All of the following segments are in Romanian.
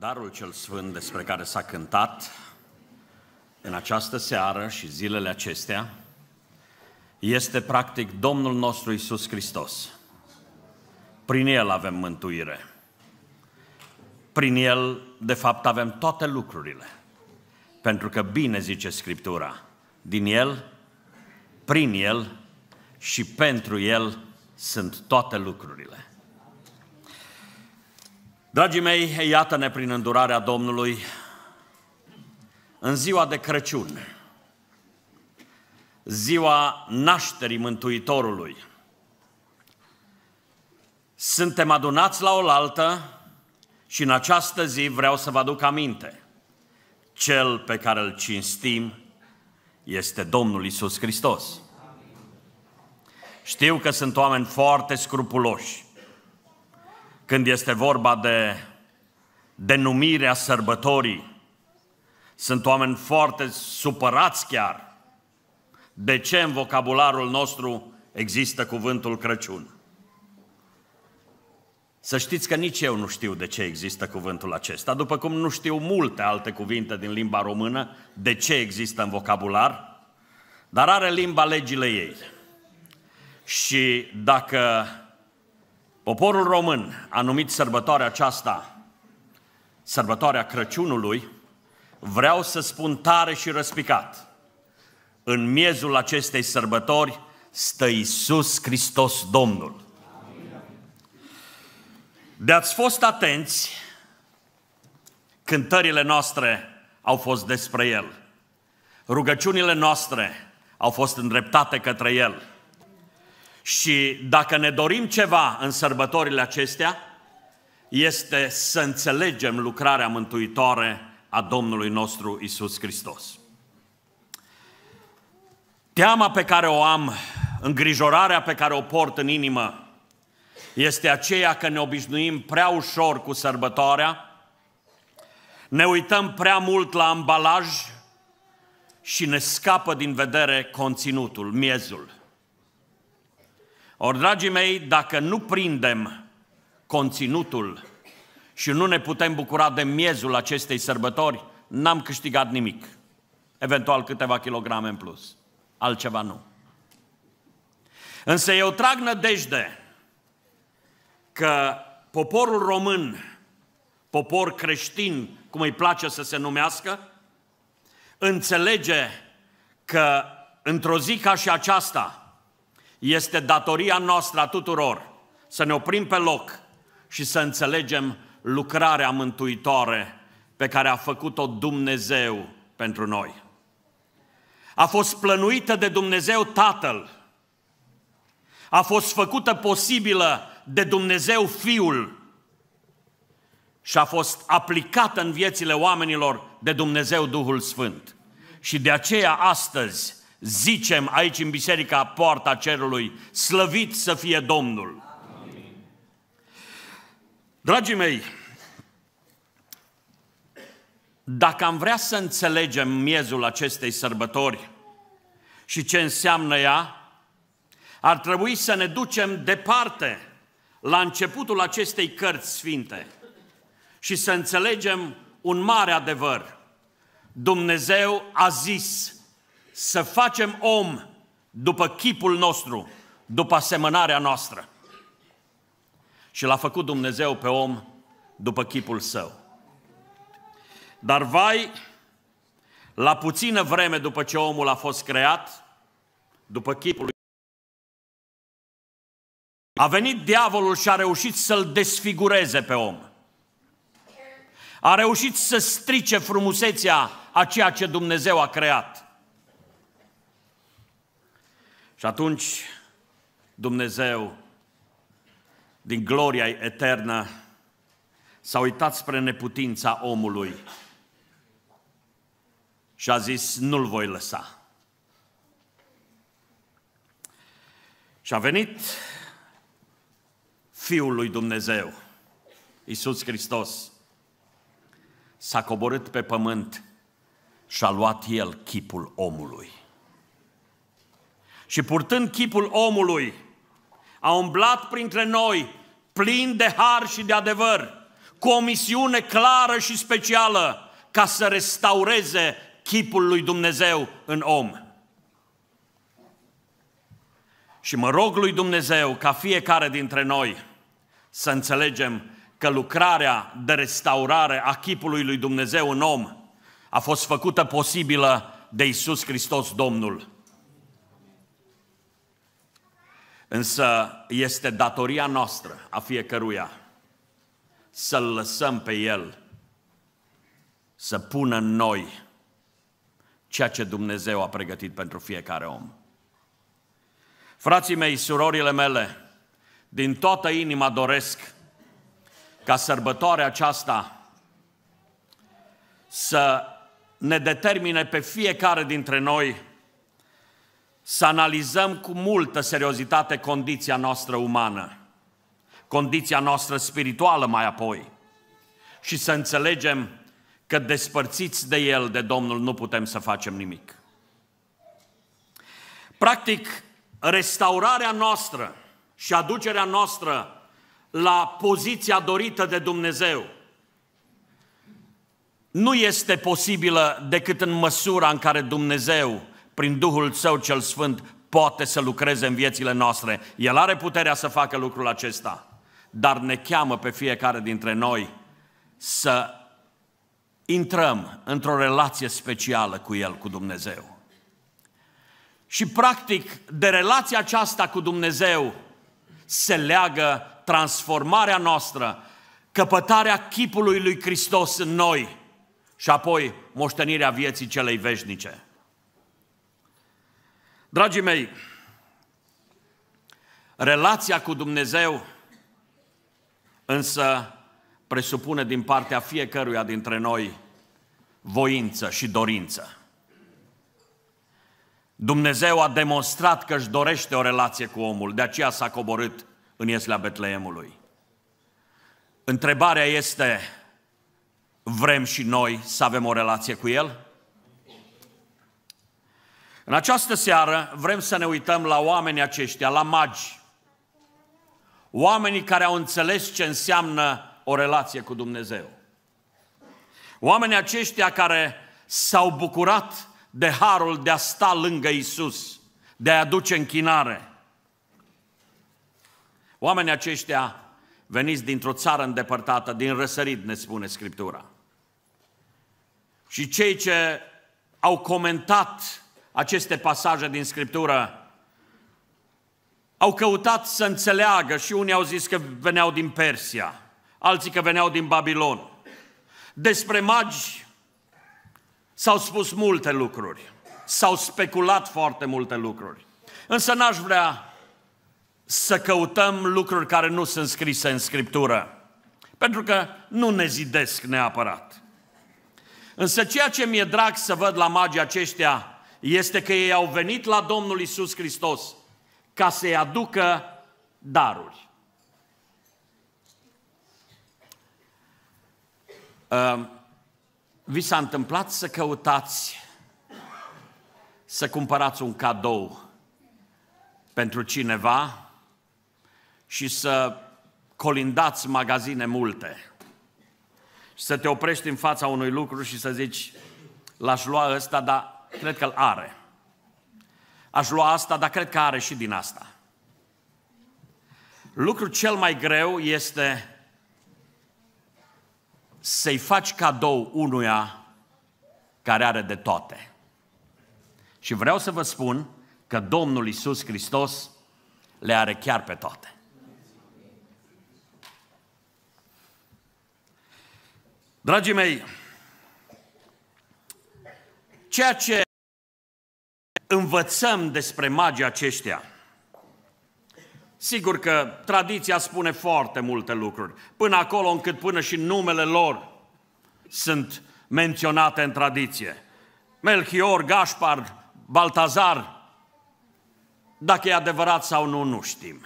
Darul cel Sfânt despre care s-a cântat în această seară și zilele acestea este practic Domnul nostru Isus Hristos. Prin El avem mântuire. Prin El, de fapt, avem toate lucrurile. Pentru că bine zice Scriptura, din El, prin El și pentru El sunt toate lucrurile. Dragii mei, iată-ne prin îndurarea Domnului în ziua de Crăciun, ziua nașterii Mântuitorului. Suntem adunați la oaltă și în această zi vreau să vă aduc aminte. Cel pe care îl cinstim este Domnul Isus Hristos. Știu că sunt oameni foarte scrupuloși, când este vorba de denumirea sărbătorii. Sunt oameni foarte supărați chiar. De ce în vocabularul nostru există cuvântul Crăciun? Să știți că nici eu nu știu de ce există cuvântul acesta, după cum nu știu multe alte cuvinte din limba română de ce există în vocabular, dar are limba legile ei. Și dacă Poporul român a numit sărbătoarea aceasta sărbătoarea Crăciunului, vreau să spun tare și răspicat. În miezul acestei sărbători stă Isus Hristos Domnul. De ați fost atenți, cântările noastre au fost despre El. Rugăciunile noastre au fost îndreptate către El. Și dacă ne dorim ceva în sărbătorile acestea, este să înțelegem lucrarea mântuitoare a Domnului nostru Isus Hristos. Teama pe care o am, îngrijorarea pe care o port în inimă, este aceea că ne obișnuim prea ușor cu sărbătoarea, ne uităm prea mult la ambalaj și ne scapă din vedere conținutul, miezul. Ori, dragii mei, dacă nu prindem conținutul și nu ne putem bucura de miezul acestei sărbători, n-am câștigat nimic. Eventual câteva kilograme în plus. Altceva nu. Însă eu trag nădejde că poporul român, popor creștin, cum îi place să se numească, înțelege că într-o zi ca și aceasta – este datoria noastră a tuturor să ne oprim pe loc și să înțelegem lucrarea mântuitoare pe care a făcut-o Dumnezeu pentru noi. A fost plănuită de Dumnezeu Tatăl. A fost făcută posibilă de Dumnezeu Fiul și a fost aplicată în viețile oamenilor de Dumnezeu Duhul Sfânt. Și de aceea astăzi zicem aici în biserica poarta cerului, slăvit să fie Domnul. Amin. Dragii mei, dacă am vrea să înțelegem miezul acestei sărbători și ce înseamnă ea, ar trebui să ne ducem departe la începutul acestei cărți sfinte și să înțelegem un mare adevăr. Dumnezeu a zis să facem om după chipul nostru, după asemănarea noastră. Și l-a făcut Dumnezeu pe om după chipul său. Dar vai, la puțină vreme după ce omul a fost creat, după chipul lui a venit diavolul și a reușit să-l desfigureze pe om. A reușit să strice frumusețea a ceea ce Dumnezeu a creat. Și atunci Dumnezeu, din gloria eternă, s-a uitat spre neputința omului și a zis, nu-l voi lăsa. Și a venit Fiul lui Dumnezeu, Isus Hristos, s-a coborât pe pământ și a luat El chipul omului și purtând chipul omului, a umblat printre noi, plin de har și de adevăr, cu o misiune clară și specială, ca să restaureze chipul lui Dumnezeu în om. Și mă rog lui Dumnezeu ca fiecare dintre noi să înțelegem că lucrarea de restaurare a chipului lui Dumnezeu în om a fost făcută posibilă de Isus Hristos Domnul. Însă este datoria noastră a fiecăruia să-L lăsăm pe El să pună în noi ceea ce Dumnezeu a pregătit pentru fiecare om. Frații mei, surorile mele, din toată inima doresc ca sărbătoarea aceasta să ne determine pe fiecare dintre noi să analizăm cu multă seriozitate condiția noastră umană, condiția noastră spirituală mai apoi și să înțelegem că despărțiți de El, de Domnul, nu putem să facem nimic. Practic, restaurarea noastră și aducerea noastră la poziția dorită de Dumnezeu nu este posibilă decât în măsura în care Dumnezeu prin Duhul Său cel Sfânt, poate să lucreze în viețile noastre. El are puterea să facă lucrul acesta, dar ne cheamă pe fiecare dintre noi să intrăm într-o relație specială cu El, cu Dumnezeu. Și practic, de relația aceasta cu Dumnezeu se leagă transformarea noastră, căpătarea chipului lui Hristos în noi și apoi moștenirea vieții celei veșnice. Dragii mei, relația cu Dumnezeu însă presupune din partea fiecăruia dintre noi voință și dorință. Dumnezeu a demonstrat că își dorește o relație cu omul, de aceea s-a coborât în Ieslea Betleemului. Întrebarea este, vrem și noi să avem o relație cu El? În această seară vrem să ne uităm la oamenii aceștia, la magi. Oamenii care au înțeles ce înseamnă o relație cu Dumnezeu. Oamenii aceștia care s-au bucurat de harul de a sta lângă Isus, de a aduce închinare. Oamenii aceștia veniți dintr-o țară îndepărtată, din răsărit, ne spune Scriptura. Și cei ce au comentat aceste pasaje din Scriptură, au căutat să înțeleagă și unii au zis că veneau din Persia, alții că veneau din Babilon. Despre magi s-au spus multe lucruri, s-au speculat foarte multe lucruri. Însă n-aș vrea să căutăm lucruri care nu sunt scrise în Scriptură, pentru că nu ne zidesc neapărat. Însă ceea ce mi-e drag să văd la magii aceștia este că ei au venit la Domnul Isus Hristos ca să-i aducă daruri. Ehm, vi s-a întâmplat să căutați să cumpărați un cadou pentru cineva și să colindați magazine multe. Și să te oprești în fața unui lucru și să zici, l-aș lua ăsta, dar Cred că îl are. Aș lua asta, dar cred că are și din asta. Lucrul cel mai greu este să-i faci cadou unuia care are de toate. Și vreau să vă spun că Domnul Isus Hristos le are chiar pe toate. Dragii mei, Ceea ce învățăm despre magii aceștia. Sigur că tradiția spune foarte multe lucruri, până acolo încât până și numele lor sunt menționate în tradiție. Melchior, Gaspar, Baltazar, dacă e adevărat sau nu, nu știm.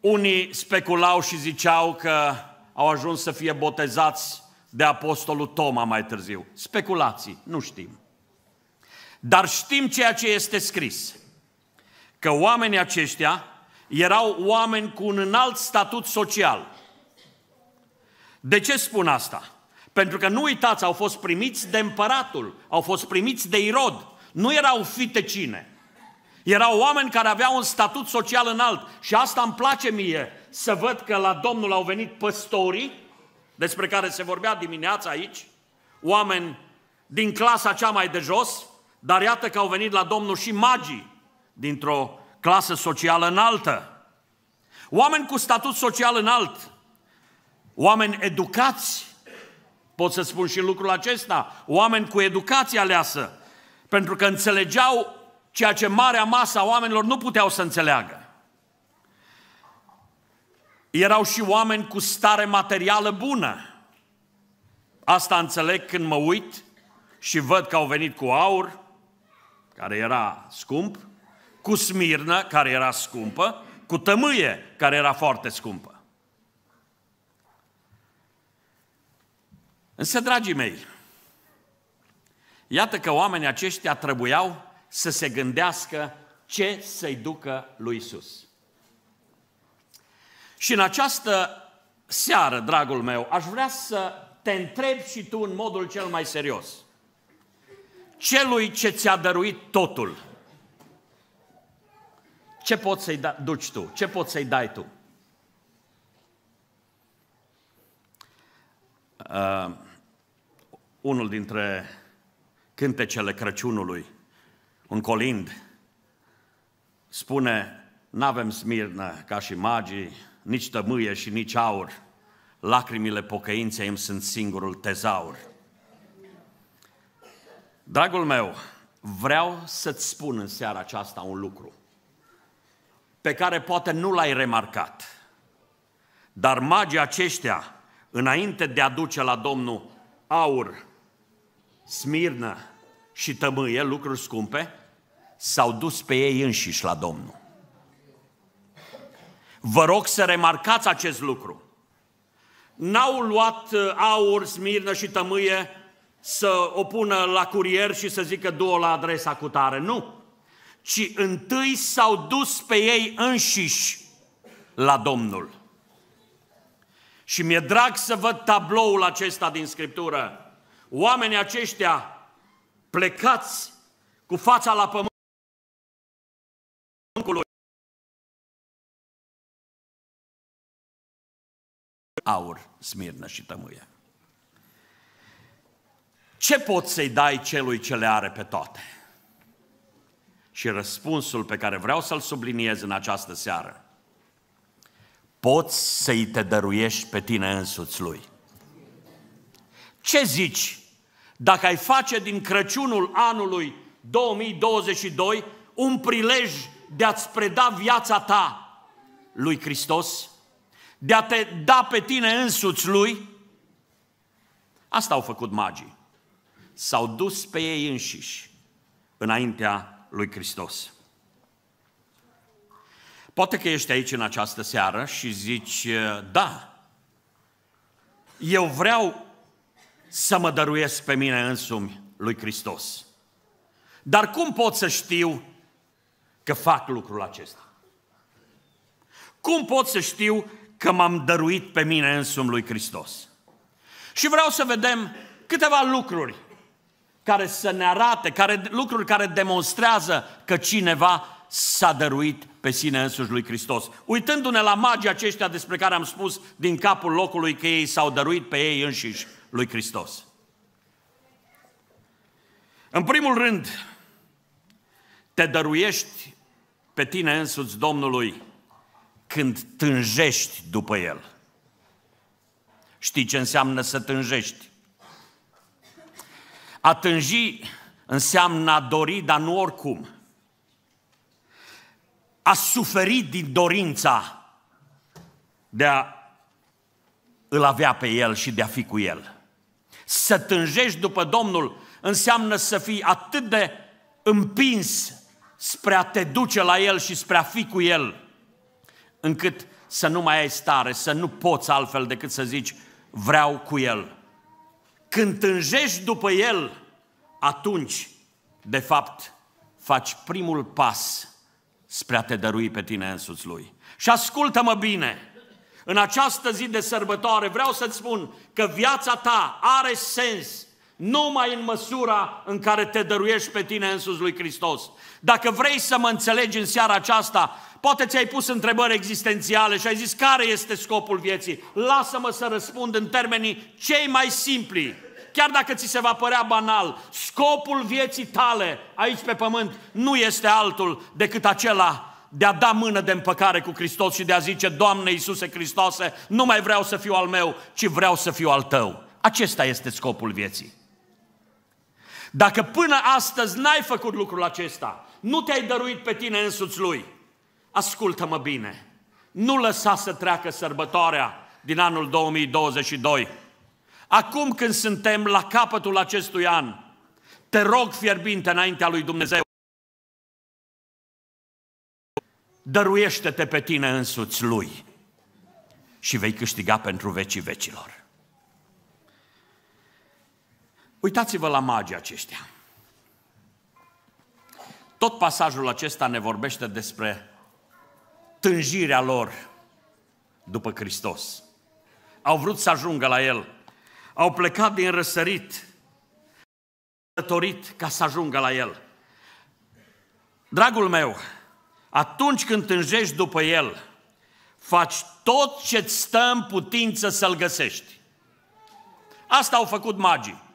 Unii speculau și ziceau că au ajuns să fie botezați de apostolul Toma mai târziu. Speculații, nu știm. Dar știm ceea ce este scris. Că oamenii aceștia erau oameni cu un înalt statut social. De ce spun asta? Pentru că nu uitați, au fost primiți de împăratul, au fost primiți de Irod. Nu erau cine Erau oameni care aveau un statut social înalt. Și asta îmi place mie, să văd că la Domnul au venit păstorii despre care se vorbea dimineața aici, oameni din clasa cea mai de jos, dar iată că au venit la Domnul și magii dintr-o clasă socială înaltă. Oameni cu statut social înalt, oameni educați, pot să spun și lucrul acesta, oameni cu educație aleasă, pentru că înțelegeau ceea ce marea masă a oamenilor nu puteau să înțeleagă. Erau și oameni cu stare materială bună. Asta înțeleg când mă uit și văd că au venit cu aur, care era scump, cu smirnă, care era scumpă, cu tămâie, care era foarte scumpă. Însă, dragii mei, iată că oamenii aceștia trebuiau să se gândească ce să-i ducă lui Isus. Și în această seară, dragul meu, aș vrea să te întreb și tu în modul cel mai serios. Celui ce ți-a dăruit totul, ce poți să-i da, duci tu? Ce poți să-i dai tu? Uh, unul dintre cântecele Crăciunului, un colind, spune, n-avem smirnă ca și magii, nici tămâie și nici aur. Lacrimile pocăinței îmi sunt singurul tezaur. Dragul meu, vreau să-ți spun în seara aceasta un lucru pe care poate nu l-ai remarcat. Dar magii aceștia, înainte de a duce la Domnul aur, smirnă și tămâie, lucruri scumpe, s-au dus pe ei înșiși la Domnul. Vă rog să remarcați acest lucru. N-au luat uh, aur, smirnă și tămâie să o pună la curier și să zică două la adresa cu tare. Nu. Ci întâi s-au dus pe ei înșiși la Domnul. Și mi-e drag să văd tabloul acesta din Scriptură. Oamenii aceștia plecați cu fața la pământ, aur, smirnă și tămâie. Ce poți să-i dai celui ce le are pe toate? Și răspunsul pe care vreau să-l subliniez în această seară, poți să-i te dăruiești pe tine însuți lui. Ce zici dacă ai face din Crăciunul anului 2022 un prilej de a-ți preda viața ta lui Hristos? de a te da pe tine însuți lui, asta au făcut magii. S-au dus pe ei înșiși înaintea lui Hristos. Poate că ești aici în această seară și zici, da, eu vreau să mă dăruiesc pe mine însumi lui Hristos. Dar cum pot să știu că fac lucrul acesta? Cum pot să știu că m-am dăruit pe mine însumi lui Hristos. Și vreau să vedem câteva lucruri care să ne arate, care, lucruri care demonstrează că cineva s-a dăruit pe sine însuși lui Hristos. Uitându-ne la magii aceștia despre care am spus din capul locului că ei s-au dăruit pe ei înșiși lui Hristos. În primul rând, te dăruiești pe tine însuți Domnului când tânjești după el. Știi ce înseamnă să tânjești? A tânji înseamnă a dori, dar nu oricum. A suferi din dorința de a îl avea pe el și de a fi cu el. Să tânjești după Domnul înseamnă să fii atât de împins spre a te duce la el și spre a fi cu el, încât să nu mai ai stare, să nu poți altfel decât să zici vreau cu El. Când tânjești după El, atunci, de fapt, faci primul pas spre a te dărui pe tine însuți Lui. Și ascultă-mă bine, în această zi de sărbătoare vreau să-ți spun că viața ta are sens numai în măsura în care te dăruiești pe tine însuți lui Hristos. Dacă vrei să mă înțelegi în seara aceasta, poate ți-ai pus întrebări existențiale și ai zis care este scopul vieții. Lasă-mă să răspund în termenii cei mai simpli. Chiar dacă ți se va părea banal, scopul vieții tale aici pe pământ nu este altul decât acela de a da mână de împăcare cu Hristos și de a zice, Doamne Iisuse Hristoase, nu mai vreau să fiu al meu, ci vreau să fiu al Tău. Acesta este scopul vieții. Dacă până astăzi n-ai făcut lucrul acesta, nu te-ai dăruit pe tine însuți lui, ascultă-mă bine, nu lăsa să treacă sărbătoarea din anul 2022. Acum când suntem la capătul acestui an, te rog fierbinte înaintea lui Dumnezeu, dăruiește-te pe tine însuți lui și vei câștiga pentru vecii vecilor. Uitați-vă la magii aceștia. Tot pasajul acesta ne vorbește despre tânjirea lor după Hristos. Au vrut să ajungă la El. Au plecat din răsărit, călătorit ca să ajungă la El. Dragul meu, atunci când tânjești după El, faci tot ce-ți stă în putință să-L găsești. Asta au făcut magii.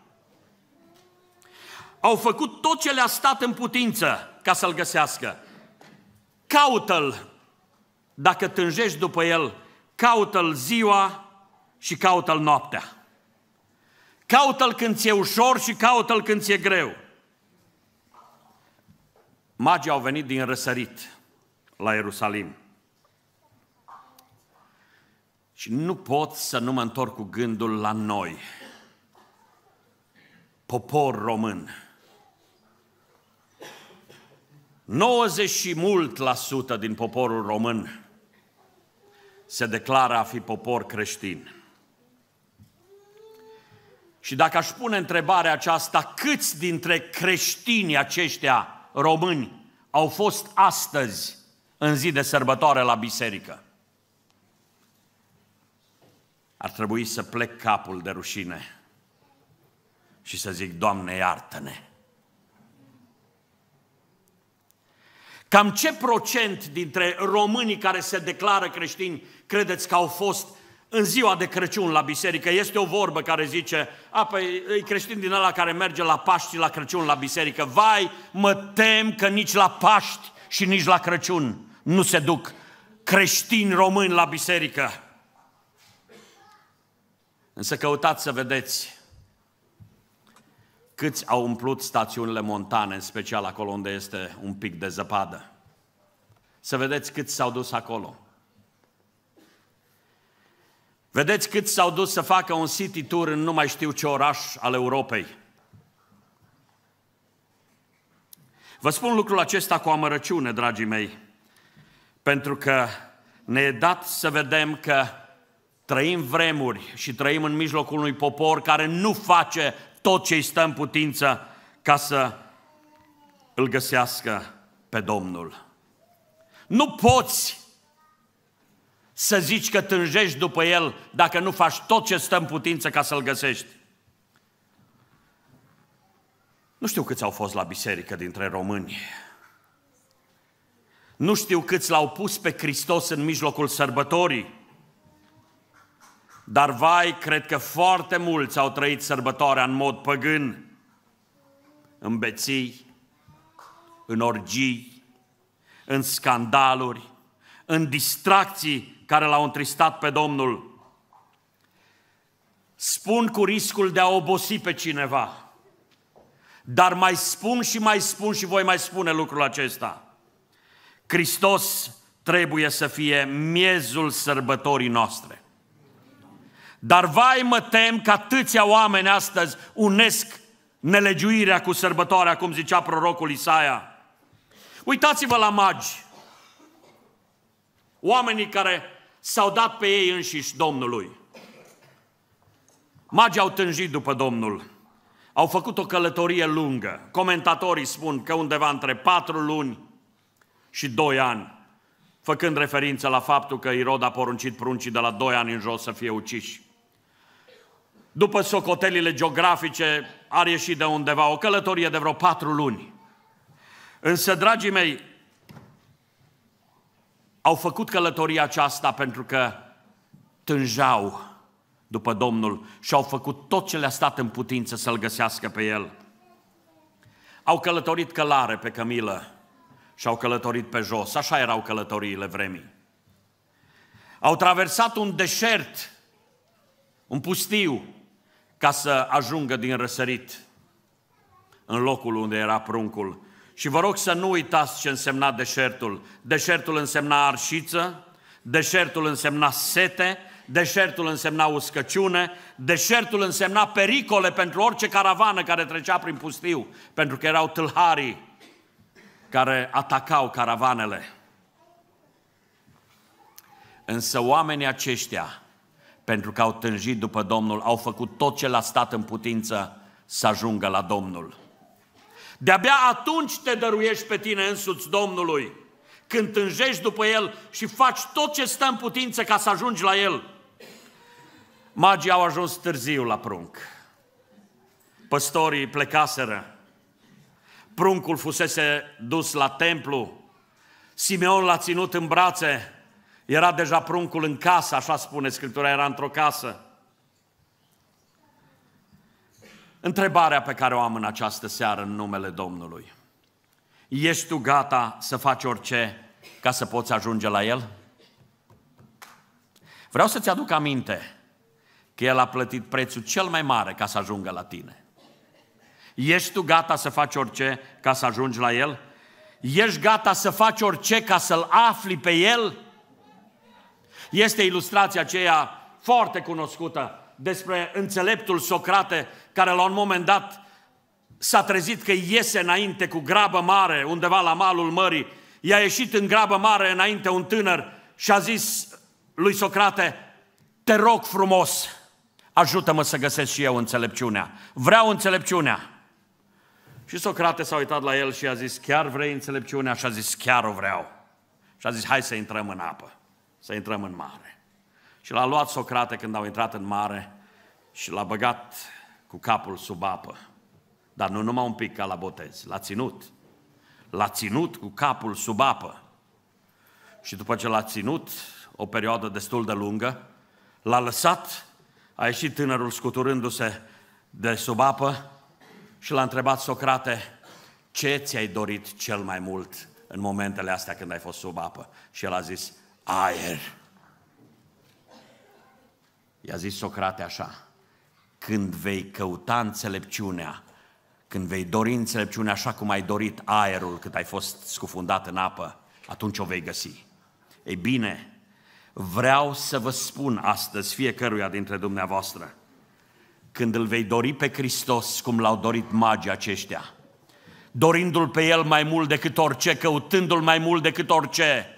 Au făcut tot ce le-a stat în putință ca să-l găsească. Caută-l dacă tânjești după el, caută-l ziua și caută-l noaptea. Caută-l când ți-e ușor și caută-l când ți-e greu. Magii au venit din răsărit la Ierusalim. Și nu pot să nu mă întorc cu gândul la noi, popor român. 90 și mult la sută din poporul român se declară a fi popor creștin. Și dacă aș pune întrebarea aceasta, câți dintre creștinii aceștia români au fost astăzi în zi de sărbătoare la biserică? Ar trebui să plec capul de rușine și să zic, Doamne, iartă-ne! Cam ce procent dintre românii care se declară creștini credeți că au fost în ziua de Crăciun la biserică? Este o vorbă care zice, a, păi, e creștin din ăla care merge la Paști la Crăciun la biserică. Vai, mă tem că nici la Paști și nici la Crăciun nu se duc creștini români la biserică. Însă căutați să vedeți Câți au umplut stațiunile montane, în special acolo unde este un pic de zăpadă? Să vedeți câți s-au dus acolo. Vedeți câți s-au dus să facă un city tour în nu mai știu ce oraș al Europei. Vă spun lucrul acesta cu amărăciune, dragii mei, pentru că ne e dat să vedem că trăim vremuri și trăim în mijlocul unui popor care nu face tot ce-i stă în putință ca să îl găsească pe Domnul. Nu poți să zici că tânjești după El dacă nu faci tot ce stă în putință ca să-L găsești. Nu știu câți au fost la biserică dintre români. Nu știu câți l-au pus pe Hristos în mijlocul sărbătorii dar vai, cred că foarte mulți au trăit sărbătoarea în mod păgân, în beții, în orgii, în scandaluri, în distracții care l-au întristat pe Domnul. Spun cu riscul de a obosi pe cineva, dar mai spun și mai spun și voi mai spune lucrul acesta. Hristos trebuie să fie miezul sărbătorii noastre. Dar vai mă tem că atâția oameni astăzi unesc nelegiuirea cu sărbătoarea, cum zicea prorocul Isaia. Uitați-vă la magi. Oamenii care s-au dat pe ei înșiși Domnului. Magii au tânjit după Domnul. Au făcut o călătorie lungă. Comentatorii spun că undeva între patru luni și doi ani, făcând referință la faptul că Irod a poruncit pruncii de la doi ani în jos să fie uciși după socotelile geografice, ar ieși de undeva o călătorie de vreo patru luni. Însă, dragii mei, au făcut călătoria aceasta pentru că tânjau după Domnul și au făcut tot ce le-a stat în putință să-L găsească pe El. Au călătorit călare pe cămilă și au călătorit pe jos. Așa erau călătoriile vremii. Au traversat un deșert, un pustiu, ca să ajungă din răsărit în locul unde era pruncul. Și vă rog să nu uitați ce însemna deșertul. Deșertul însemna arșiță, deșertul însemna sete, deșertul însemna uscăciune, deșertul însemna pericole pentru orice caravană care trecea prin pustiu, pentru că erau tâlharii care atacau caravanele. Însă oamenii aceștia pentru că au tânjit după Domnul, au făcut tot ce l-a stat în putință să ajungă la Domnul. De-abia atunci te dăruiești pe tine însuți Domnului, când tânjești după El și faci tot ce stă în putință ca să ajungi la El. Magii au ajuns târziu la prunc. Păstorii plecaseră. Pruncul fusese dus la templu. Simeon l-a ținut în brațe era deja pruncul în casă, așa spune Scriptura, era într-o casă. Întrebarea pe care o am în această seară în numele Domnului. Ești tu gata să faci orice ca să poți ajunge la El? Vreau să-ți aduc aminte că El a plătit prețul cel mai mare ca să ajungă la tine. Ești tu gata să faci orice ca să ajungi la El? Ești gata să faci orice ca să-L afli pe El? este ilustrația aceea foarte cunoscută despre înțeleptul Socrate, care la un moment dat s-a trezit că iese înainte cu grabă mare, undeva la malul mării. I-a ieșit în grabă mare înainte un tânăr și a zis lui Socrate, te rog frumos, ajută-mă să găsesc și eu înțelepciunea. Vreau înțelepciunea. Și Socrate s-a uitat la el și a zis, chiar vrei înțelepciunea? Și a zis, chiar o vreau. Și a zis, hai să intrăm în apă să intrăm în mare. Și l-a luat Socrate când au intrat în mare și l-a băgat cu capul sub apă. Dar nu numai un pic ca la botez, l-a ținut. L-a ținut cu capul sub apă. Și după ce l-a ținut o perioadă destul de lungă, l-a lăsat, a ieșit tânărul scuturându-se de sub apă și l-a întrebat Socrate, ce ți-ai dorit cel mai mult în momentele astea când ai fost sub apă? Și el a zis, aer. I-a zis Socrate așa, când vei căuta înțelepciunea, când vei dori înțelepciunea așa cum ai dorit aerul cât ai fost scufundat în apă, atunci o vei găsi. Ei bine, vreau să vă spun astăzi fiecăruia dintre dumneavoastră, când îl vei dori pe Hristos cum l-au dorit magii aceștia, dorindu-l pe El mai mult decât orice, căutându-l mai mult decât orice,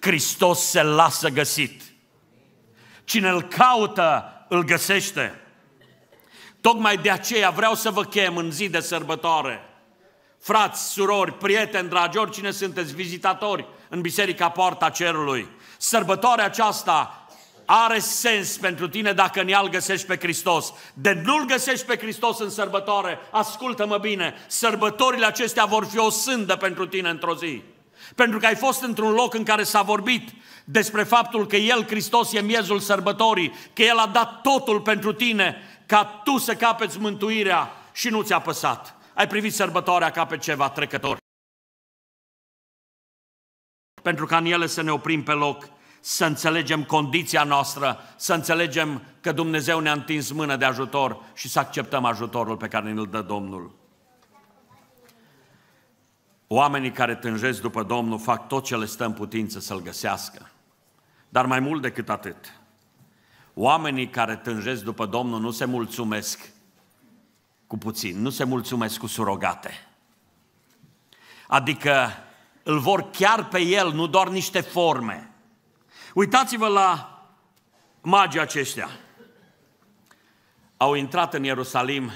Hristos se lasă găsit. Cine îl caută, îl găsește. Tocmai de aceea vreau să vă chem în zi de sărbătoare. Frați, surori, prieteni, dragi, oricine sunteți vizitatori în Biserica Poarta Cerului. Sărbătoarea aceasta are sens pentru tine dacă în ea găsești pe Hristos. De nu-L găsești pe Hristos în sărbătoare, ascultă-mă bine, sărbătorile acestea vor fi o sândă pentru tine într-o zi pentru că ai fost într-un loc în care s-a vorbit despre faptul că El, Hristos, e miezul sărbătorii, că El a dat totul pentru tine, ca tu să capeți mântuirea și nu ți-a păsat. Ai privit sărbătoarea ca pe ceva trecător. Pentru ca în ele să ne oprim pe loc, să înțelegem condiția noastră, să înțelegem că Dumnezeu ne-a întins mână de ajutor și să acceptăm ajutorul pe care ne-l dă Domnul. Oamenii care tânjesc după Domnul fac tot ce le stă în putință să-L găsească. Dar mai mult decât atât, oamenii care tânjesc după Domnul nu se mulțumesc cu puțin, nu se mulțumesc cu surogate. Adică îl vor chiar pe el, nu doar niște forme. Uitați-vă la magii aceștia. Au intrat în Ierusalim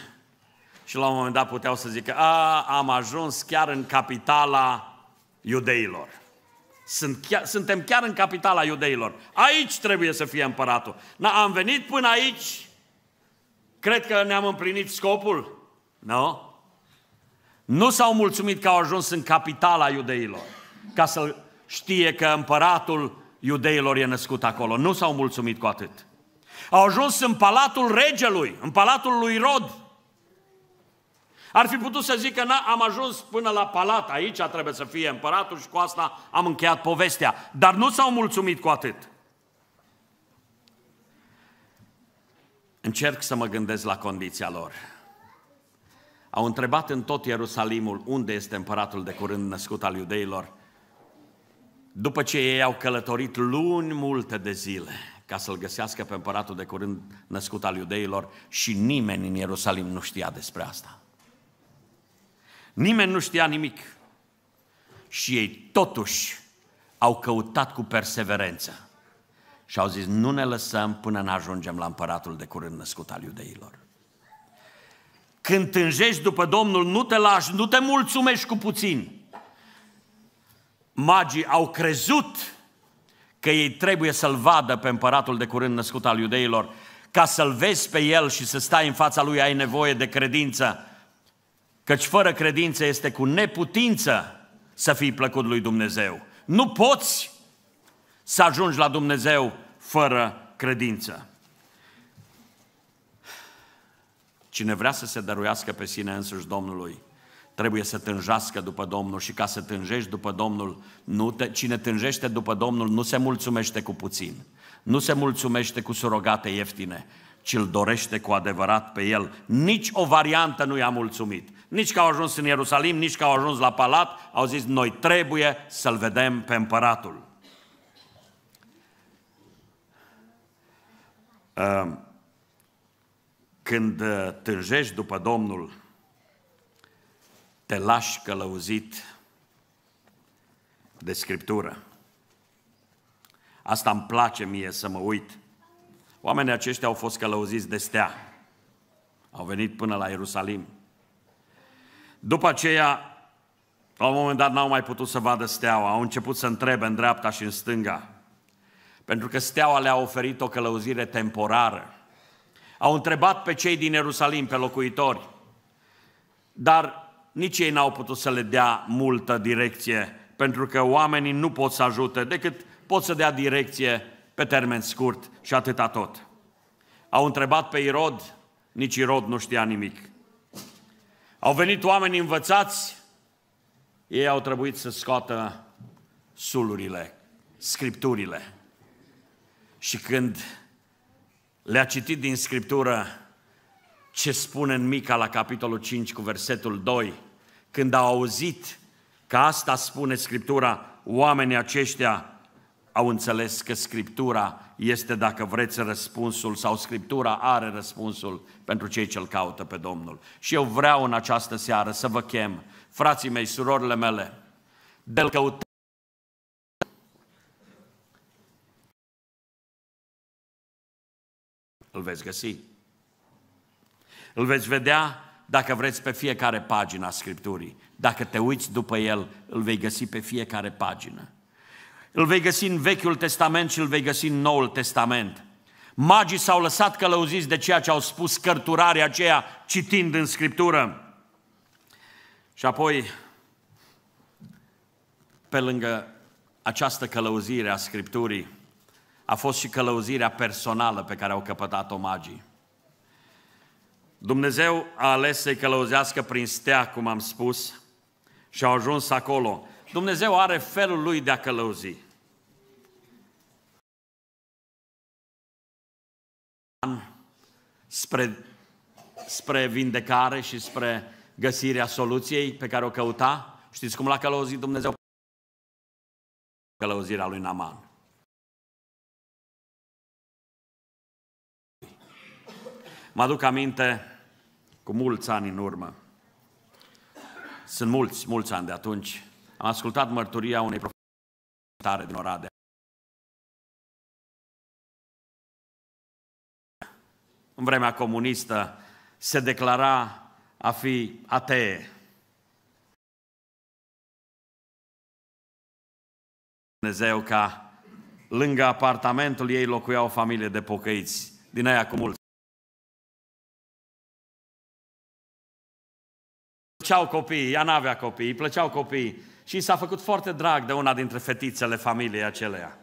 și la un moment dat puteau să zică, a, am ajuns chiar în capitala iudeilor. Sunt chiar, suntem chiar în capitala iudeilor. Aici trebuie să fie împăratul. Na, am venit până aici, cred că ne-am împlinit scopul. Nu? No? Nu s-au mulțumit că au ajuns în capitala iudeilor, ca să știe că împăratul iudeilor e născut acolo. Nu s-au mulțumit cu atât. Au ajuns în palatul regelui, în palatul lui Rod, ar fi putut să zică, na, am ajuns până la palat, aici trebuie să fie împăratul și cu asta am încheiat povestea. Dar nu s-au mulțumit cu atât. Încerc să mă gândesc la condiția lor. Au întrebat în tot Ierusalimul unde este împăratul de curând născut al iudeilor, după ce ei au călătorit luni multe de zile ca să-l găsească pe împăratul de curând născut al iudeilor și nimeni în Ierusalim nu știa despre asta. Nimeni nu știa nimic. Și ei totuși au căutat cu perseverență. Și au zis, nu ne lăsăm până ne ajungem la împăratul de curând născut al iudeilor. Când tânjești după Domnul, nu te lași, nu te mulțumești cu puțin. Magii au crezut că ei trebuie să-l vadă pe împăratul de curând născut al iudeilor. Ca să-l vezi pe el și să stai în fața lui, ai nevoie de credință Căci fără credință este cu neputință să fii plăcut lui Dumnezeu. Nu poți să ajungi la Dumnezeu fără credință. Cine vrea să se dăruiască pe sine însuși Domnului, trebuie să tânjească după Domnul și ca să tânjești după Domnul, nu te, cine tânjește după Domnul nu se mulțumește cu puțin, nu se mulțumește cu surogate ieftine, ci îl dorește cu adevărat pe el. Nici o variantă nu i-a mulțumit. Nici că au ajuns în Ierusalim, nici că au ajuns la palat, au zis, noi trebuie să-l vedem pe împăratul. Ehm, când eh, tânjești după Domnul, te lași călăuzit de Scriptură. Asta îmi place mie să mă uit. Oamenii aceștia au fost călăuziți de stea. Au venit până la Ierusalim. După aceea, la un moment dat n-au mai putut să vadă steaua, au început să întrebe în dreapta și în stânga, pentru că steaua le-a oferit o călăuzire temporară. Au întrebat pe cei din Ierusalim, pe locuitori, dar nici ei n-au putut să le dea multă direcție, pentru că oamenii nu pot să ajute, decât pot să dea direcție pe termen scurt și atâta tot. Au întrebat pe Irod, nici Irod nu știa nimic. Au venit oameni învățați, ei au trebuit să scoată sulurile, scripturile. Și când le-a citit din scriptură ce spune în Mica la capitolul 5 cu versetul 2, când au auzit că asta spune scriptura, oamenii aceștia au înțeles că Scriptura este, dacă vreți, răspunsul sau Scriptura are răspunsul pentru cei ce-L caută pe Domnul. Și eu vreau în această seară să vă chem, frații mei, surorile mele, de-L Îl veți găsi. Îl veți vedea, dacă vreți, pe fiecare pagină a Scripturii. Dacă te uiți după el, îl vei găsi pe fiecare pagină. Îl vei găsi în Vechiul Testament și îl vei găsi în Noul Testament. Magii s-au lăsat călăuziți de ceea ce au spus cărturarea aceea citind în Scriptură. Și apoi, pe lângă această călăuzire a Scripturii, a fost și călăuzirea personală pe care au căpătat-o magii. Dumnezeu a ales să-i călăuzească prin stea, cum am spus, și au ajuns acolo. Dumnezeu are felul lui de a călăuzi. spre, spre vindecare și spre găsirea soluției pe care o căuta. Știți cum l-a călăuzit Dumnezeu? Călăuzirea lui Naman. Mă aduc aminte cu mulți ani în urmă. Sunt mulți, mulți ani de atunci. Am ascultat mărturia unei profesori din Oradea. în vremea comunistă, se declara a fi atee. Dumnezeu ca lângă apartamentul ei locuia o familie de pocăiți, din aia cu mulți. Plăceau copii, ea n-avea copii, îi plăceau copii, și s-a făcut foarte drag de una dintre fetițele familiei aceleia.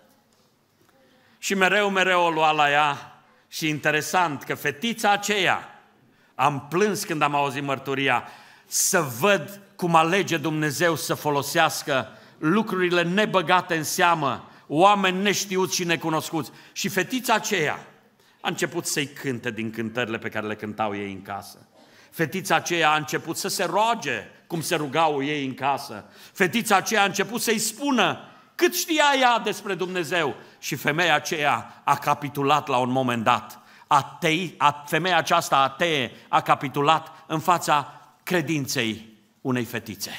Și mereu, mereu o lua la ea și interesant că fetița aceea, am plâns când am auzit mărturia, să văd cum alege Dumnezeu să folosească lucrurile nebăgate în seamă, oameni neștiuți și necunoscuți. Și fetița aceea a început să-i cânte din cântările pe care le cântau ei în casă. Fetița aceea a început să se roage cum se rugau ei în casă. Fetița aceea a început să-i spună cât știa ea despre Dumnezeu? Și femeia aceea a capitulat la un moment dat. Atei, a, femeia aceasta atee a capitulat în fața credinței unei fetițe.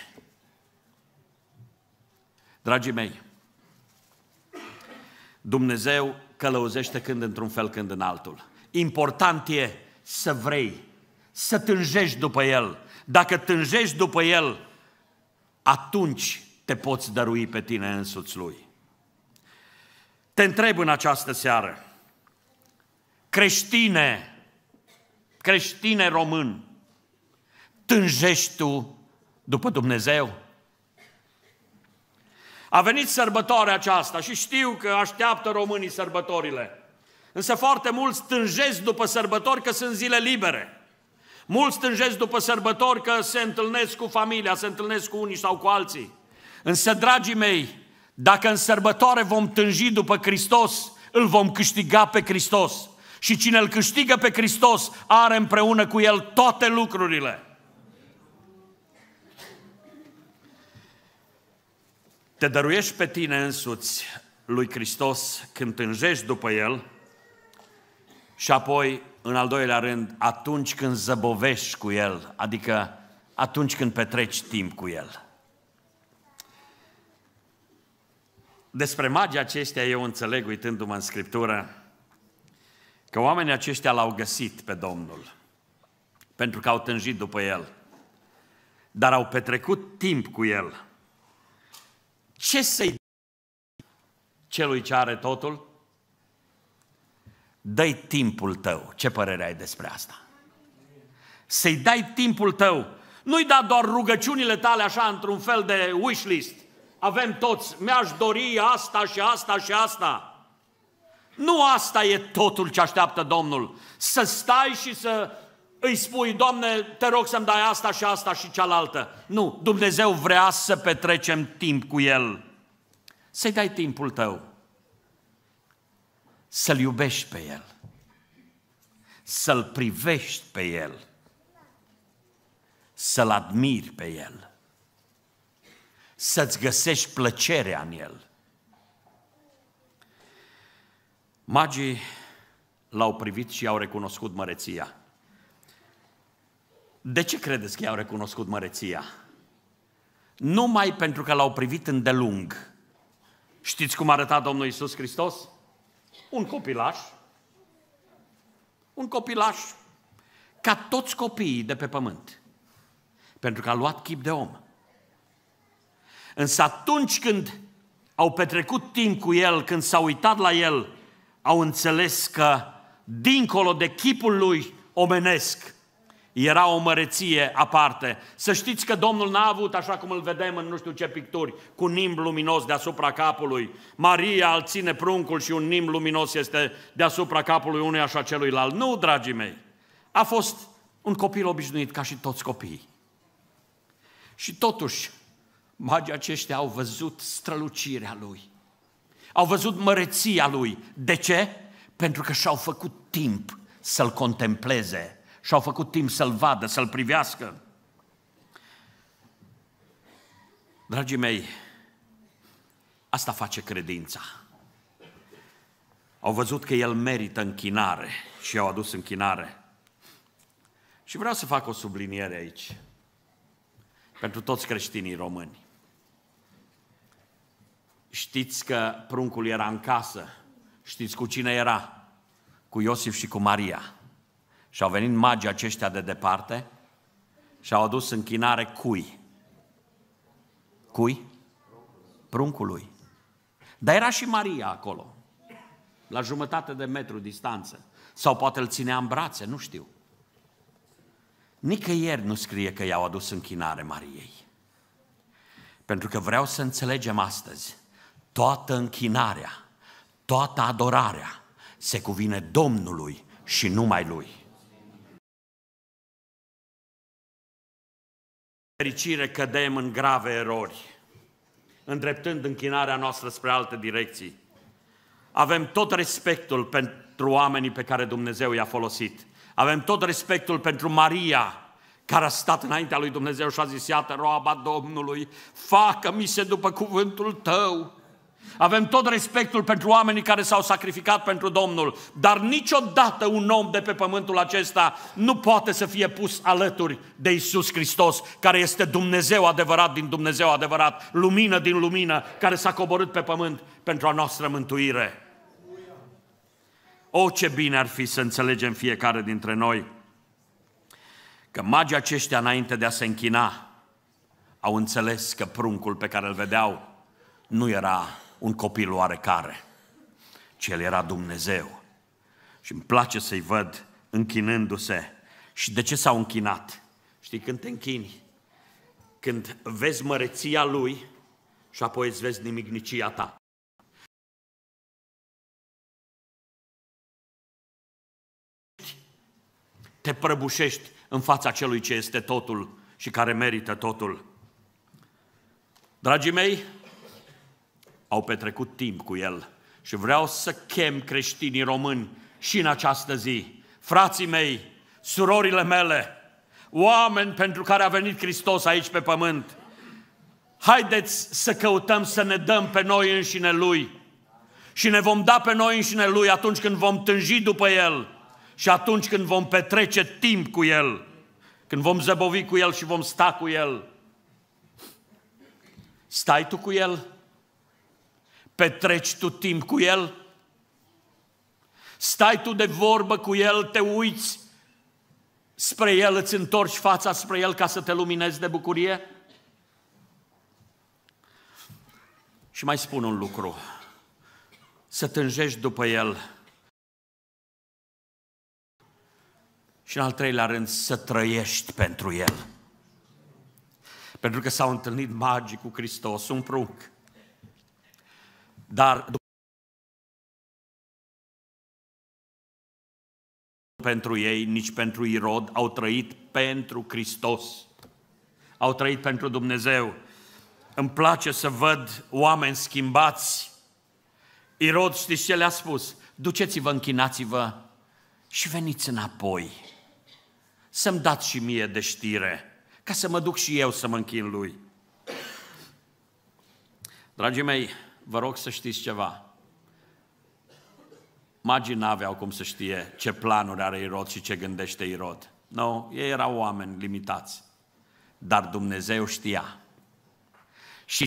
Dragii mei, Dumnezeu călăuzește când într-un fel, când în altul. Important e să vrei, să tânjești după El. Dacă tânjești după El, atunci te poți dărui pe tine însuți lui. Te întreb în această seară, creștine, creștine român, tânjești tu după Dumnezeu? A venit sărbătoarea aceasta și știu că așteaptă românii sărbătorile. Însă foarte mulți tânjesc după sărbători că sunt zile libere. Mulți tânjesc după sărbători că se întâlnesc cu familia, se întâlnesc cu unii sau cu alții. Însă, dragii mei, dacă în sărbătoare vom tânji după Hristos, îl vom câștiga pe Hristos. Și cine îl câștigă pe Hristos are împreună cu el toate lucrurile. Te dăruiești pe tine însuți lui Hristos când tânjești după El și apoi, în al doilea rând, atunci când zăbovești cu El, adică atunci când petreci timp cu El. despre magii aceștia eu înțeleg, uitându-mă în Scriptură, că oamenii aceștia l-au găsit pe Domnul, pentru că au tânjit după El, dar au petrecut timp cu El. Ce să-i celui ce are totul? Dă-i timpul tău. Ce părere ai despre asta? Să-i dai timpul tău. Nu-i da doar rugăciunile tale așa într-un fel de wish list avem toți, mi-aș dori asta și asta și asta. Nu asta e totul ce așteaptă Domnul. Să stai și să îi spui, Doamne, te rog să-mi dai asta și asta și cealaltă. Nu, Dumnezeu vrea să petrecem timp cu El. Să-i dai timpul tău. Să-L iubești pe El. Să-L privești pe El. Să-L admiri pe El să-ți găsești plăcerea în el. Magii l-au privit și au recunoscut măreția. De ce credeți că i-au recunoscut măreția? Numai pentru că l-au privit îndelung. Știți cum arăta Domnul Isus Hristos? Un copilaș. Un copilaș ca toți copiii de pe pământ. Pentru că a luat chip de om. Însă atunci când au petrecut timp cu el, când s-au uitat la el, au înțeles că dincolo de chipul lui omenesc, era o măreție aparte. Să știți că Domnul n-a avut, așa cum îl vedem în nu știu ce picturi, cu nimb luminos deasupra capului. Maria îl ține pruncul și un nimb luminos este deasupra capului unui așa celuilalt. Nu, dragii mei! A fost un copil obișnuit ca și toți copiii. Și totuși, magii aceștia au văzut strălucirea lui. Au văzut măreția lui. De ce? Pentru că și-au făcut timp să-l contempleze, și-au făcut timp să-l vadă, să-l privească. Dragii mei, asta face credința. Au văzut că el merită închinare și i-au adus închinare. Și vreau să fac o subliniere aici pentru toți creștinii români. Știți că pruncul era în casă. Știți cu cine era? Cu Iosif și cu Maria. Și au venit magii aceștia de departe și au adus în chinare cui? Cui? Pruncului. Dar era și Maria acolo, la jumătate de metru distanță. Sau poate îl ținea în brațe, nu știu. Nicăieri nu scrie că i-au adus închinare Mariei. Pentru că vreau să înțelegem astăzi toată închinarea, toată adorarea se cuvine Domnului și numai Lui. Fericire cădem în grave erori, îndreptând închinarea noastră spre alte direcții. Avem tot respectul pentru oamenii pe care Dumnezeu i-a folosit. Avem tot respectul pentru Maria, care a stat înaintea lui Dumnezeu și a zis, iată roaba Domnului, facă-mi se după cuvântul tău, avem tot respectul pentru oamenii care s-au sacrificat pentru Domnul, dar niciodată un om de pe pământul acesta nu poate să fie pus alături de Isus Hristos, care este Dumnezeu adevărat din Dumnezeu adevărat, lumină din lumină, care s-a coborât pe pământ pentru a noastră mântuire. O, ce bine ar fi să înțelegem fiecare dintre noi că magii aceștia, înainte de a se închina, au înțeles că pruncul pe care îl vedeau nu era un copil oarecare, ci el era Dumnezeu. Și îmi place să-i văd închinându-se. Și de ce s-au închinat? Știi, când te închini, când vezi măreția lui și apoi îți vezi nimicnicia ta. Te prăbușești în fața celui ce este totul și care merită totul. Dragii mei, au petrecut timp cu el. Și vreau să chem creștinii români și în această zi. Frații mei, surorile mele, oameni pentru care a venit Hristos aici pe pământ, haideți să căutăm să ne dăm pe noi înșine Lui și ne vom da pe noi înșine Lui atunci când vom tânji după El și atunci când vom petrece timp cu El, când vom zăbovi cu El și vom sta cu El. Stai tu cu El? Petreci tu timp cu El? Stai tu de vorbă cu El, te uiți spre El, îți întorci fața spre El ca să te luminezi de bucurie? Și mai spun un lucru, să tânjești după El. Și în al treilea rând, să trăiești pentru El. Pentru că s-au întâlnit magii cu Hristos, un prunc dar pentru ei, nici pentru Irod, au trăit pentru Hristos. Au trăit pentru Dumnezeu. Îmi place să văd oameni schimbați. Irod, știți ce le-a spus? Duceți-vă, închinați-vă și veniți înapoi. Să-mi dați și mie de știre, ca să mă duc și eu să mă închin lui. Dragii mei, vă rog să știți ceva. Magii n-aveau cum să știe ce planuri are Irod și ce gândește Irod. Nu, no, ei erau oameni limitați. Dar Dumnezeu știa. Și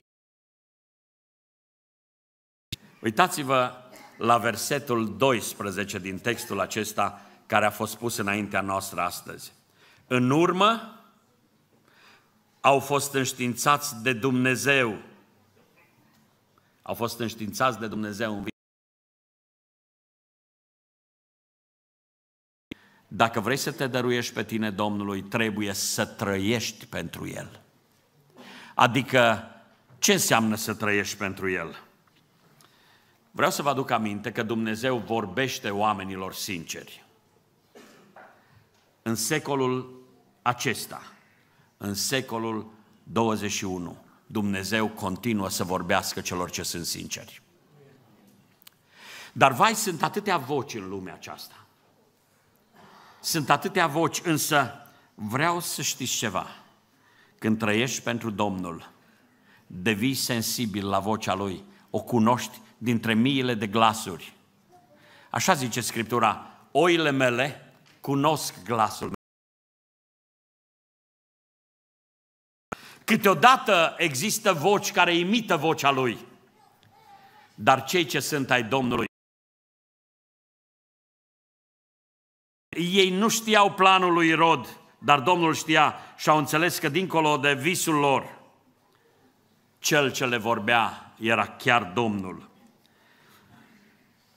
uitați-vă la versetul 12 din textul acesta care a fost pus înaintea noastră astăzi. În urmă au fost înștiințați de Dumnezeu au fost înștiințați de Dumnezeu în Dacă vrei să te dăruiești pe tine Domnului, trebuie să trăiești pentru El. Adică, ce înseamnă să trăiești pentru El? Vreau să vă aduc aminte că Dumnezeu vorbește oamenilor sinceri. În secolul acesta, în secolul 21, Dumnezeu continuă să vorbească celor ce sunt sinceri. Dar vai, sunt atâtea voci în lumea aceasta. Sunt atâtea voci, însă vreau să știți ceva. Când trăiești pentru Domnul, devii sensibil la vocea Lui, o cunoști dintre miile de glasuri. Așa zice Scriptura, oile mele cunosc glasul Câteodată există voci care imită vocea lui, dar cei ce sunt ai Domnului, ei nu știau planul lui Rod, dar Domnul știa și au înțeles că dincolo de visul lor, cel ce le vorbea era chiar Domnul.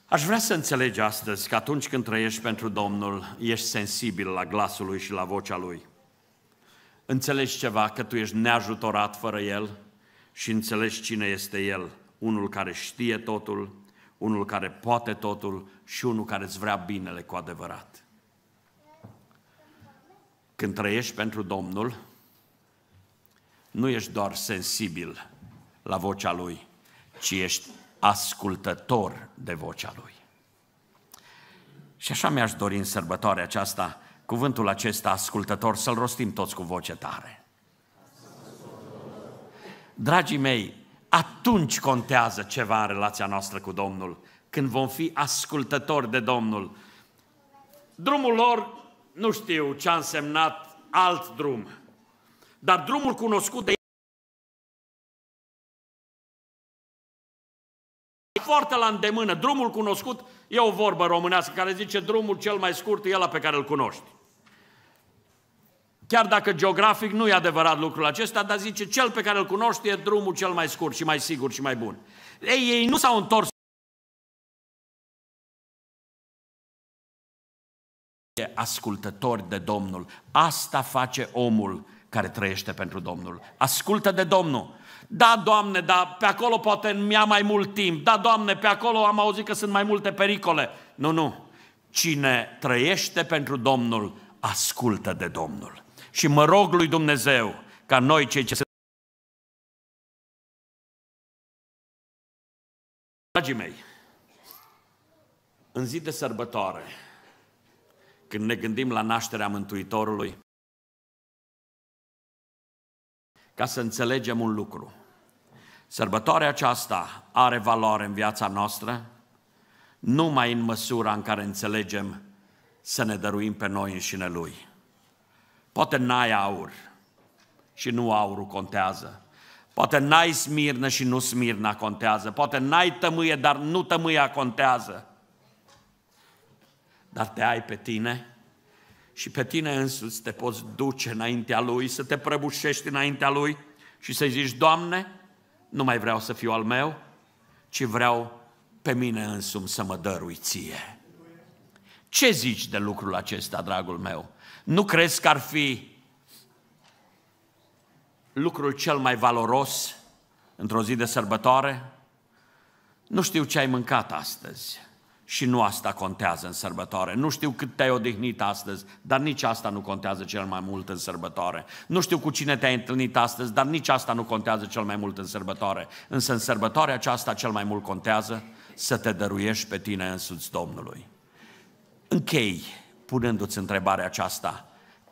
Aș vrea să înțelegi astăzi că atunci când trăiești pentru Domnul, ești sensibil la glasul Lui și la vocea Lui înțelegi ceva, că tu ești neajutorat fără El și înțelegi cine este El, unul care știe totul, unul care poate totul și unul care îți vrea binele cu adevărat. Când trăiești pentru Domnul, nu ești doar sensibil la vocea Lui, ci ești ascultător de vocea Lui. Și așa mi-aș dori în sărbătoarea aceasta cuvântul acesta ascultător să-l rostim toți cu voce tare. Dragii mei, atunci contează ceva în relația noastră cu Domnul, când vom fi ascultători de Domnul. Drumul lor, nu știu ce a însemnat alt drum, dar drumul cunoscut de foarte la îndemână. Drumul cunoscut e o vorbă românească care zice drumul cel mai scurt e la pe care îl cunoști. Chiar dacă geografic nu e adevărat lucrul acesta, dar zice, cel pe care îl cunoști e drumul cel mai scurt și mai sigur și mai bun. Ei, ei nu s-au întors ascultători de Domnul. Asta face omul care trăiește pentru Domnul. Ascultă de Domnul. Da, Doamne, da, pe acolo poate mi-a mai mult timp. Da, Doamne, pe acolo am auzit că sunt mai multe pericole. Nu, nu. Cine trăiește pentru Domnul, ascultă de Domnul și mă rog lui Dumnezeu ca noi cei ce se Dragii mei, în zi de sărbătoare, când ne gândim la nașterea Mântuitorului, ca să înțelegem un lucru. Sărbătoarea aceasta are valoare în viața noastră numai în măsura în care înțelegem să ne dăruim pe noi înșine Lui. Poate n-ai aur și nu aurul contează. Poate n-ai smirnă și nu smirna contează. Poate n-ai tămâie, dar nu tămâia contează. Dar te ai pe tine și pe tine însuți te poți duce înaintea Lui, să te prăbușești înaintea Lui și să-i zici, Doamne, nu mai vreau să fiu al meu, ci vreau pe mine însumi să mă dărui ție. Ce zici de lucrul acesta, dragul meu? nu crezi că ar fi lucrul cel mai valoros într-o zi de sărbătoare? Nu știu ce ai mâncat astăzi și nu asta contează în sărbătoare. Nu știu cât te-ai odihnit astăzi, dar nici asta nu contează cel mai mult în sărbătoare. Nu știu cu cine te-ai întâlnit astăzi, dar nici asta nu contează cel mai mult în sărbătoare. Însă în sărbătoarea aceasta cel mai mult contează să te dăruiești pe tine însuți Domnului. Închei punându-ți întrebarea aceasta.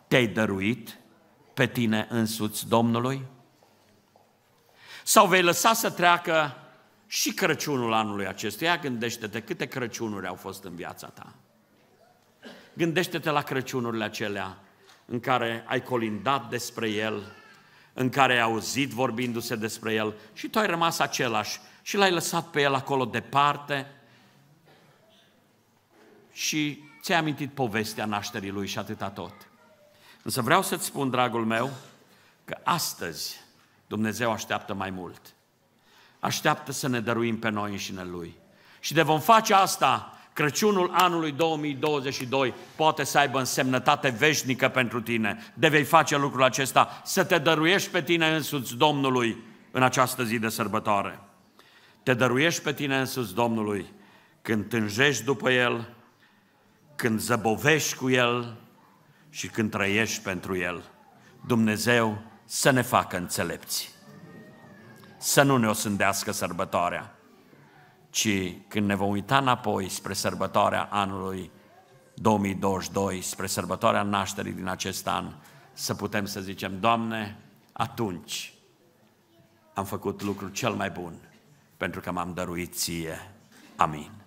Te-ai dăruit pe tine însuți Domnului? Sau vei lăsa să treacă și Crăciunul anului acestuia? Gândește-te câte Crăciunuri au fost în viața ta. Gândește-te la Crăciunurile acelea în care ai colindat despre el, în care ai auzit vorbindu-se despre el și tu ai rămas același și l-ai lăsat pe el acolo departe și Ți-ai amintit povestea nașterii lui și atâta tot. Însă vreau să-ți spun, dragul meu, că astăzi Dumnezeu așteaptă mai mult. Așteaptă să ne dăruim pe noi înșine Lui. Și de vom face asta, Crăciunul anului 2022 poate să aibă însemnătate veșnică pentru tine. De vei face lucrul acesta, să te dăruiești pe tine însuți Domnului în această zi de sărbătoare. Te dăruiești pe tine însuți Domnului când tânjești după El, când zăbovești cu El și când trăiești pentru El. Dumnezeu să ne facă înțelepți, să nu ne osândească sărbătoarea, ci când ne vom uita înapoi spre sărbătoarea anului 2022, spre sărbătoarea nașterii din acest an, să putem să zicem, Doamne, atunci am făcut lucrul cel mai bun, pentru că m-am dăruit ție. Amin.